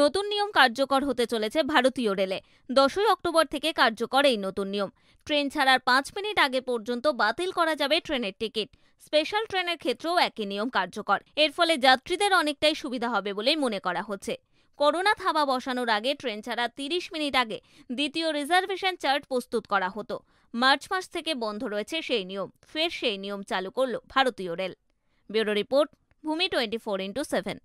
নতুন নিয়ম কার্যকর হতে চলেছে ভারতীয় রেলে দশই অক্টোবর থেকে কার্যকর এই নতুন নিয়ম ট্রেন ছাড়ার পাঁচ মিনিট আগে পর্যন্ত বাতিল করা যাবে ট্রেনের টিকিট স্পেশাল ট্রেনের ক্ষেত্রেও একই নিয়ম কার্যকর এর ফলে যাত্রীদের অনেকটাই সুবিধা হবে বলেই মনে করা হচ্ছে করোনা থাবা বসানোর আগে ট্রেন ছাড়া তিরিশ মিনিট আগে দ্বিতীয় রিজার্ভেশন চার্ট প্রস্তুত করা হতো মার্চ মাস থেকে বন্ধ রয়েছে সেই নিয়ম ফের সেই নিয়ম চালু করল ভারতীয় রেল ব্যুরো রিপোর্ট ভূমি টোয়েন্টি ফোর ইন্টু সেভেন